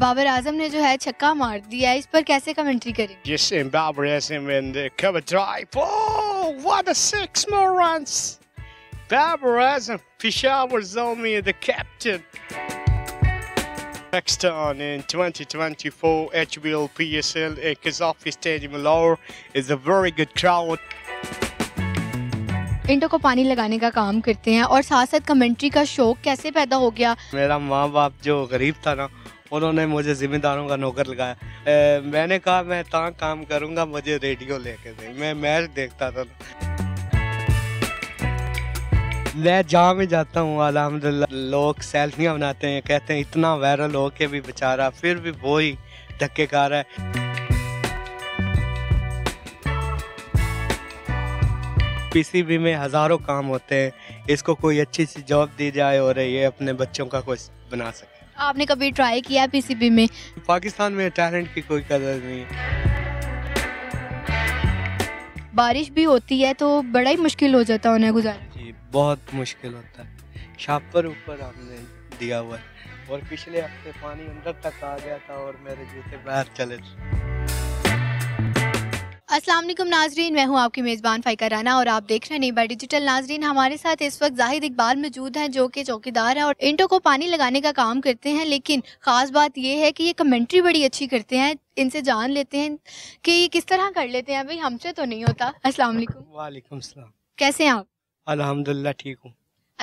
बाबर आजम ने जो है छक्का मार दिया इस पर कैसे कमेंट्री करें जिस इंटो को पानी लगाने का काम करते हैं और साथ साथ कमेंट्री का शौक कैसे पैदा हो गया मेरा माँ बाप जो गरीब था ना उन्होंने मुझे जिम्मेदारों का नौकर लगाया ए, मैंने कहा मैं ता काम करूँगा मुझे रेडियो लेके दे मैं मैच देखता था मैं जहाँ भी जाता हूँ अलहमदिल्ला लोग सेल्फियाँ बनाते हैं कहते हैं इतना वायरल हो के भी बेचारा फिर भी वो ही धक्के खा रहा है पीसीबी में हज़ारों काम होते हैं इसको कोई अच्छी सी जॉब दी जाए और ये अपने बच्चों का कुछ बना सके आपने कभी ट्राई किया पीसीबी में पाकिस्तान में टैलेंट की कोई कदर नहीं बारिश भी होती है तो बड़ा ही मुश्किल हो जाता है उन्हें गुजारा जी बहुत मुश्किल होता है छापर ऊपर हमने दिया हुआ है और पिछले हफ्ते पानी अंदर तक आ गया था और मेरे जूते बाहर चले थे अस्सलाम वालेकुम नाजरीन मैं हूं आपकी मेज़बान फ़ाइका राना और आप देख रहे हैं नेबा डिजिटल नाजरीन हमारे साथ इस वक्त जाहिद इकबाल मौजूद हैं जो कि चौकीदार हैं और इंटो को पानी लगाने का काम करते हैं लेकिन ख़ास बात यह है कि ये कमेंट्री बड़ी अच्छी करते हैं इनसे जान लेते हैं कि ये किस तरह कर लेते हैं भाई हमसे तो नहीं होता अस्सलाम वालेकुम वालेकुम सलाम कैसे हैं आप अलहमदिल्ला ठीक हूँ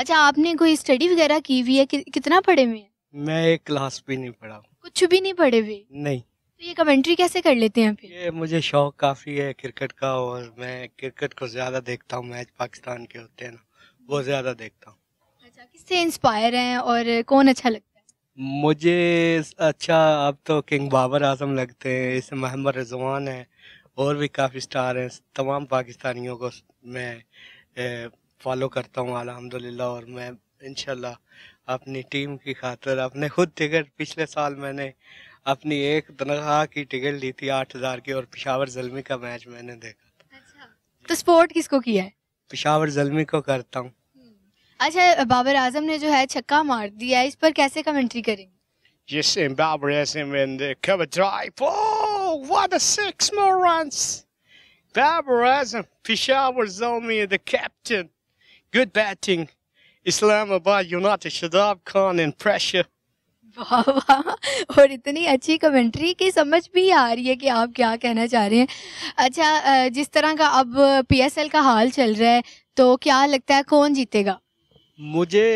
अच्छा आपने कोई स्टडी वगैरह की हुई है कि, कितना पढ़े हुए हैं मैं एक क्लास भी नहीं पढ़ा कुछ भी नहीं पढ़े हुए नहीं तो ये कमेंट्री कैसे कर लेते हैं फिर ये मुझे शौक काफ़ी है क्रिकेट का और मैं क्रिकेट को ज़्यादा देखता हूँ मैच पाकिस्तान के होते हैं ना वो ज़्यादा देखता हूँ अच्छा किससे इंस्पायर हैं और कौन अच्छा लगता है मुझे अच्छा अब तो किंग बाबर आजम लगते हैं इस महमद रजवान है और भी काफ़ी स्टार हैं तमाम पाकिस्तानियों को मैं फॉलो करता हूँ अलहमदिल्ला और मैं इनशाला अपनी टीम की खातर अपने खुद टिकट पिछले साल मैंने अपनी एक तनख्वाह की टिकट ली थी आठ हजार की और पिशावर जलमी का मैच मैंने देखा था अच्छा। तो स्पोर्ट किसको किया है पिशावर जलमी को करता हूँ अच्छा बाबर आजम ने जो है छक्का मार दिया इस पर कैसे कमेंट्री करेंगे Yes, Zimbabwe has him in the cover drive. Oh, what a six more runs! Babar Azam, Peshawar Zomi, the captain. Good batting. Islamabad United Shadab Khan in pressure. वाह और इतनी अच्छी कमेंट्री की समझ भी आ रही है कि आप क्या कहना चाह रहे हैं अच्छा जिस तरह का अब पीएसएल का हाल चल रहा है तो क्या लगता है कौन जीतेगा मुझे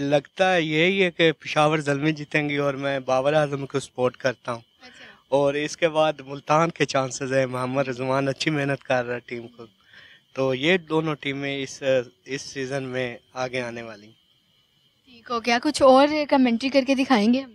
लगता है यही है कि पिशावर जलमी जीतेंगी और मैं बाबर आजम को सपोर्ट करता हूँ अच्छा। और इसके बाद मुल्तान के चांसेस है मोहम्मद रजमान अच्छी मेहनत कर रहा है टीम को तो ये दोनों टीमें इस इस सीज़न में आगे आने वाली ठीक हो गया कुछ और कमेंट्री करके दिखाएंगे हमें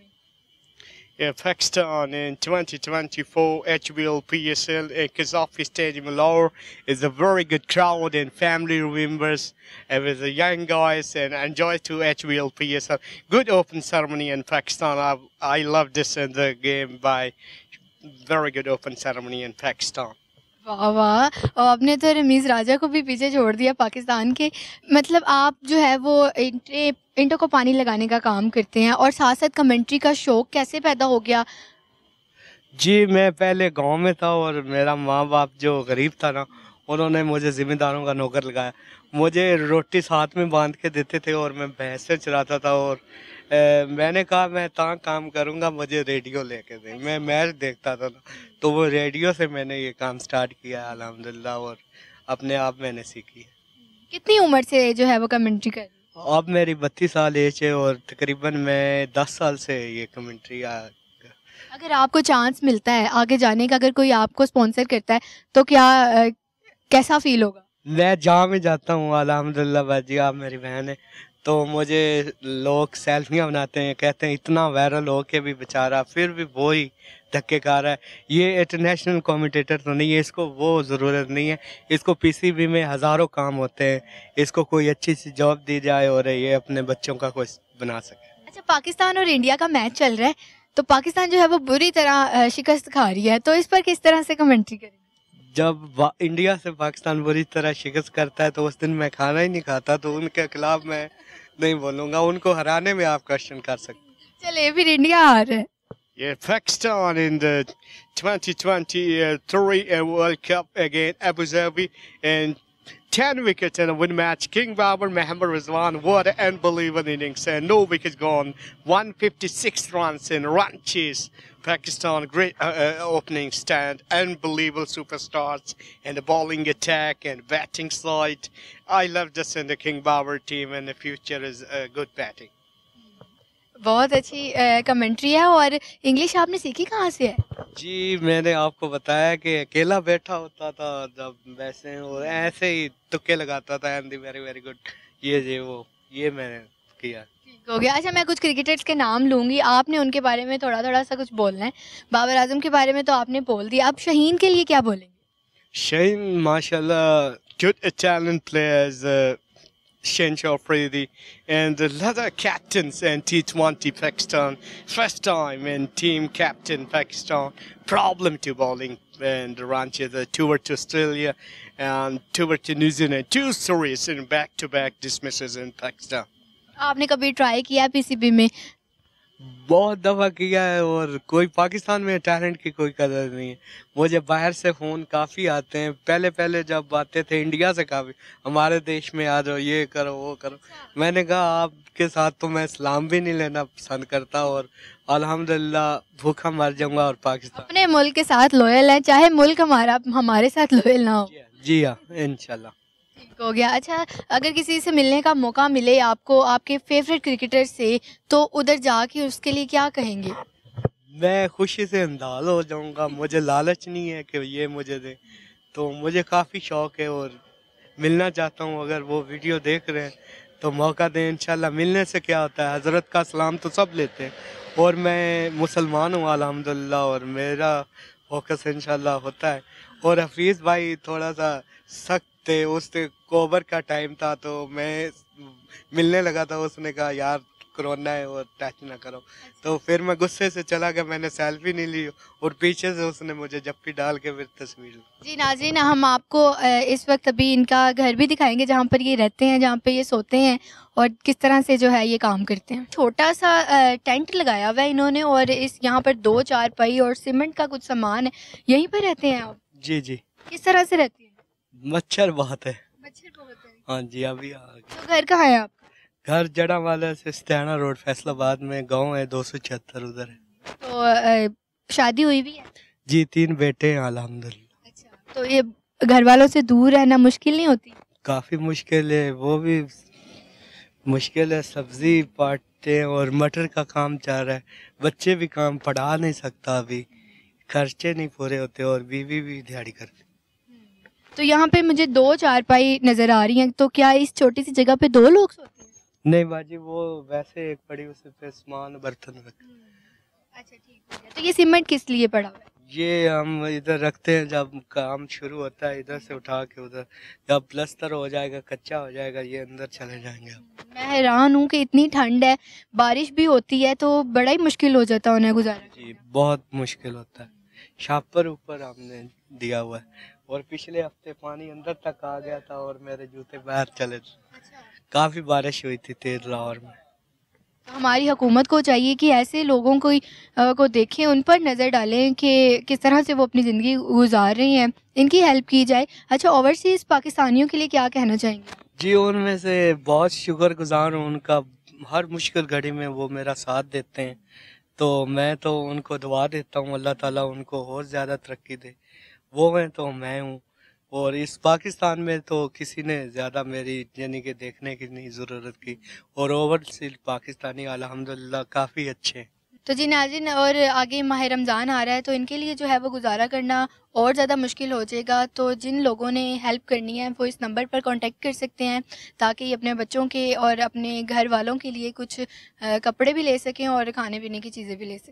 Yeah, Pakistan in 2024 HBL PSL at Kazafi Stadium Lahore is a very good crowd and family remembers and with the young guys and enjoy to HBL PSL. Good open ceremony in Pakistan. I, I love this in the game by very good open ceremony in Pakistan. वाह वाह और आपने तो रमीज राजा को भी पीछे छोड़ दिया पाकिस्तान के मतलब आप जो है वो इंटे इंटो को पानी लगाने का काम करते हैं और साथ साथ कमेंट्री का शौक कैसे पैदा हो गया जी मैं पहले गांव में था और मेरा माँ बाप जो गरीब था ना उन्होंने मुझे ज़िम्मेदारों का नौकर लगाया मुझे रोटी साथ में बांध के देते थे और मैं से चलाता था और ए, मैंने कहा मैं ता काम करूँगा मुझे रेडियो लेके दें मैं मैच देखता था ना तो वो रेडियो से मैंने ये काम स्टार्ट किया अलहमदिल्ला और अपने आप मैंने सीखी कितनी उम्र से जो है वो कमेंट्री कर अब मेरी बत्तीस साल एज है और तकरीबन मैं दस साल से ये कमेंट्री अगर आपको चांस मिलता है आगे जाने का अगर कोई आपको स्पॉन्सर करता है तो क्या कैसा फील होगा मैं जहाँ में जाता हूँ अलहमदिल्ला भाजी आप मेरी बहन है तो मुझे लोग सेल्फियाँ बनाते हैं कहते हैं इतना वायरल हो के भी बेचारा फिर भी वो ही धक्के खा रहा है ये इंटरनेशनल कॉमेंटेटर तो नहीं है इसको वो ज़रूरत नहीं है इसको पीसीबी में हज़ारों काम होते हैं इसको कोई अच्छी सी जॉब दी जाए और ये अपने बच्चों का कुछ बना सके अच्छा पाकिस्तान और इंडिया का मैच चल रहा है तो पाकिस्तान जो है वो बुरी तरह शिकस्त खा रही है तो इस पर किस तरह से कमेंट्री करें जब इंडिया से पाकिस्तान बुरी तरह शिकस्त करता है तो उस दिन मैं खाना ही नहीं खाता तो उनके खिलाफ मैं नहीं बोलूंगा उनको हराने में आप क्वेश्चन कर सकते चले फिर इंडिया आ रहे ये Pakistan in the 2023 world cup again against Dhabi and 10 wickets in a win match. King Babur, Mohammad Rizwan, what an unbelievable innings. And no wickets gone. 156 runs in Ranchis. Pakistan, great uh, uh opening stand. Unbelievable superstars and the bowling attack and batting side. I love this in the King Babur team and the future is uh, good batting. बहुत अच्छी commentary है और English आपने सीखी कहाँ से है जी मैंने आपको बताया कि अकेला बैठा होता था जब वैसे और ऐसे ही तुक्के लगाता था एंडी वेरी वेरी गुड ये जी वो ये मैंने किया हो गया अच्छा मैं कुछ क्रिकेटर्स के नाम लूंगी आपने उनके बारे में थोड़ा थोड़ा सा कुछ बोलना है बाबर आजम के बारे में तो आपने बोल दिया आप शहीन के लिए क्या बोलेंगे शहीन माशाल्लाह good challenge players Shenzhou Afridi and the leather captains and T20 Pakistan first time in team captain Pakistan problem to bowling and Ranji the tour to Australia and tour to New Zealand two series in back to back dismisses in Pakistan. आपने कभी try किया PCB में बहुत दफा किया है और कोई पाकिस्तान में टैलेंट की कोई कदर नहीं है मुझे बाहर से फ़ोन काफ़ी आते हैं पहले पहले जब आते थे इंडिया से काफ़ी हमारे देश में आ जाओ ये करो वो करो अच्छा। मैंने कहा आपके साथ तो मैं इस्लाम भी नहीं लेना पसंद करता और अल्हम्दुलिल्लाह भूखा मर जाऊंगा और पाकिस्तान अपने मुल्क के साथ लोयल है चाहे मुल्क हमारा हमारे साथ लोयल ना हो जी हाँ इनशाला हो गया अच्छा अगर किसी से मिलने का मौका मिले आपको आपके फेवरेट क्रिकेटर से तो उधर जाके उसके लिए क्या कहेंगे मैं खुशी से अंदाज हो जाऊंगा मुझे लालच नहीं है कि ये मुझे दे तो मुझे काफ़ी शौक है और मिलना चाहता हूँ अगर वो वीडियो देख रहे हैं तो मौका दें इंशाल्लाह मिलने से क्या होता है हज़रत का सलाम तो सब लेते हैं और मैं मुसलमान हूँ अलहमदिल्ला और मेरा फोकस इनशाला होता है और हफीज़ भाई थोड़ा सा सख्त தே ਉਸਤੇ કોવર કા ટાઈમ થા તો મે મિલને લગા તા ઉસને કહા યાર કોરોના હે ઓર ટચ ન કરો તો ફિર મે ગુસ્સે સે ચલા ગયા મેને સેલ્ફી નહી લી ઓર પીછે સે ઉસને મુજે જપ્પી ડાલ કે ફિર તસવીર જી નાઝીના હમ આપકો ઇસ વક્ત ભી ઇનકા ઘર ભી દિખાયેંગે જહાંપર યે રહેતે હે જહાંપે યે સોતે હે ઓર કિસ તરહ સે જો હે યે કામ karte હે ਛोटा सा टेंट લગાયા હુઆ હે ઇનહોને ઓર ઇસ યહા પર દો ચાર પઈ ઓર સિમેન્ટ કા કુછ સામાન હે યહી પર રહેતે હે આપ જી જી ઇસ તરહ સે मच्छर बहुत है हाँ जी अभी तो घर कहाँ है आप घर जड़ा वाले से स्त्याना रोड फैसलाबाद में गांव है दो सौ छिहत्तर उधर है तो शादी हुई भी है जी तीन बेटे हैं अलहमदुल्ला अच्छा तो ये घर वालों से दूर रहना मुश्किल नहीं होती काफ़ी मुश्किल है वो भी मुश्किल है सब्जी पाटते और मटर का काम चल रहा है बच्चे भी काम पढ़ा नहीं सकता अभी खर्चे नहीं पूरे होते और बीवी भी दिहाड़ी करती तो यहाँ पे मुझे दो चारपाई नजर आ रही हैं तो क्या इस छोटी सी जगह पे दो लोग सोते हैं नहीं बाजी वो वैसे एक पड़ी उस पे सामान बर्तन हम्म, अच्छा ठीक है तो ये सीमेंट किस लिए पड़ा हुआ है ये हम इधर रखते हैं जब काम शुरू होता है इधर से उठा के उधर जब प्लस्तर हो जाएगा कच्चा हो जाएगा ये अंदर चले जाएंगे हम्म, मैं हैरान हूँ कि इतनी ठंड है बारिश भी होती है तो बड़ा ही मुश्किल हो जाता है उन्हें गुजारा जी बहुत मुश्किल होता है छापर ऊपर हमने दिया हुआ है और पिछले हफ्ते पानी अंदर तक आ गया था और मेरे जूते बाहर चले थे अच्छा। काफ़ी बारिश हुई थी तेज लाहौर में तो हमारी हुकूमत को चाहिए कि ऐसे लोगों को आ, को देखें उन पर नज़र डालें कि किस तरह से वो अपनी ज़िंदगी गुजार रही हैं इनकी हेल्प की जाए अच्छा ओवरसीज़ पाकिस्तानियों के लिए क्या कहना चाहेंगे जी उनमें से बहुत शुक्र गुजार हूँ उनका हर मुश्किल घड़ी में वो मेरा साथ देते हैं तो मैं तो उनको दुआ देता हूँ अल्लाह ताला उनको और ज़्यादा तरक्की दे वो हैं तो मैं हूँ और इस पाकिस्तान में तो किसी ने ज़्यादा मेरी यानी कि देखने की नहीं ज़रूरत की और सील पाकिस्तानी अलहमदिल्ला काफ़ी अच्छे हैं तो जी नाजिन और आगे माह रमज़ान आ रहा है तो इनके लिए जो है वो गुजारा करना और ज़्यादा मुश्किल हो जाएगा तो जिन लोगों ने हेल्प करनी है वो इस नंबर पर कांटेक्ट कर सकते हैं ताकि अपने बच्चों के और अपने घर वालों के लिए कुछ कपड़े भी ले सकें और खाने पीने की चीज़ें भी ले सकें